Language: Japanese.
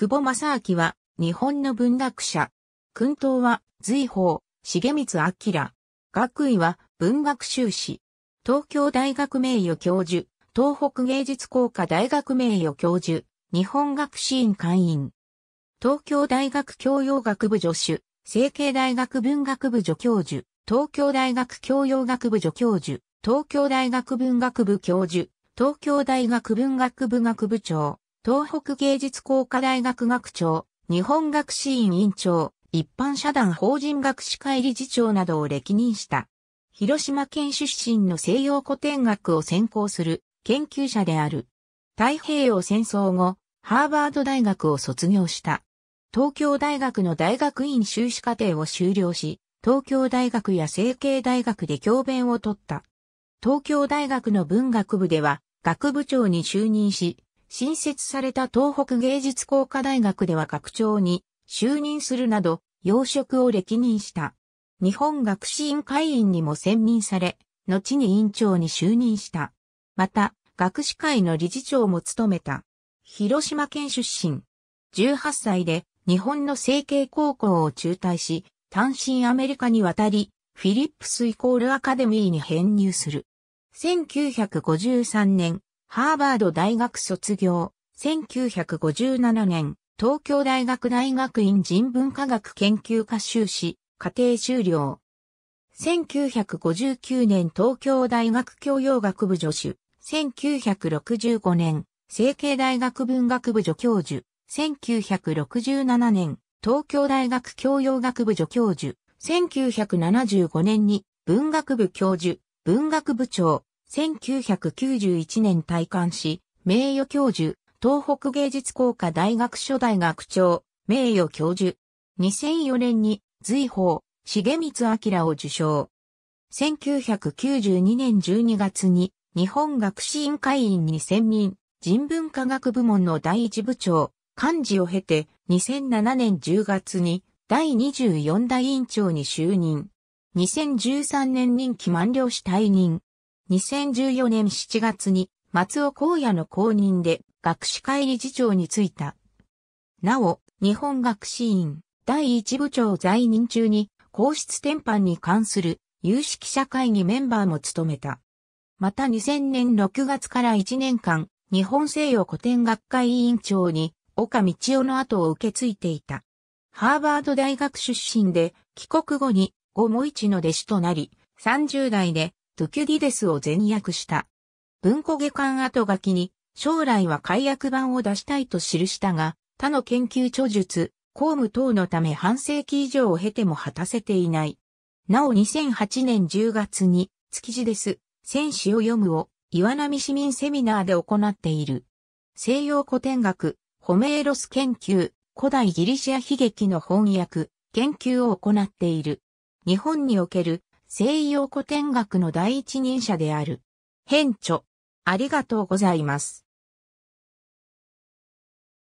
久保正明は、日本の文学者。訓東は、随法、重光明。学位は、文学修士。東京大学名誉教授、東北芸術工科大学名誉教授、日本学士院会員。東京大学教養学部助手、成形大学文学部助教授、東京大学教養学部助教授、東京大学文学部教授、東京大学文学部学部長。東北芸術工科大学学長、日本学士院院長、一般社団法人学士会理事長などを歴任した。広島県出身の西洋古典学を専攻する研究者である。太平洋戦争後、ハーバード大学を卒業した。東京大学の大学院修士課程を修了し、東京大学や成形大学で教鞭を取った。東京大学の文学部では、学部長に就任し、新設された東北芸術工科大学では学長に就任するなど、要職を歴任した。日本学士院会員にも選任され、後に院長に就任した。また、学士会の理事長も務めた。広島県出身。18歳で日本の成形高校を中退し、単身アメリカに渡り、フィリップスイコールアカデミーに編入する。1953年、ハーバード大学卒業、1957年、東京大学大学院人文科学研究科修士、家庭修了。1959年東京大学教養学部助手、1965年、成形大学文学部助教授、1967年、東京大学教養学部助教授、1975年に文学部教授、文学部長、1991年退官し、名誉教授、東北芸術工科大学初代学長、名誉教授。2004年に、随法、重光明を受賞。1992年12月に、日本学士院会員に専任、人文科学部門の第一部長、幹事を経て、2007年10月に、第24代委員長に就任。2013年任期満了し退任。2014年7月に松尾光也の公認で学士会理事長に就いた。なお、日本学士院第一部長在任中に皇室転換に関する有識者会議メンバーも務めた。また2000年6月から1年間、日本西洋古典学会委員長に岡道夫の後を受け継いでいた。ハーバード大学出身で帰国後に五も一の弟子となり、30代でドキュディデスを全訳した。文庫下巻後書きに、将来は解約版を出したいと記したが、他の研究著述、公務等のため半世紀以上を経ても果たせていない。なお2008年10月に、築地です。戦史を読むを、岩波市民セミナーで行っている。西洋古典学、ホメーロス研究、古代ギリシア悲劇の翻訳、研究を行っている。日本における西洋古典学の第一人者である。編著、ありがとうございます。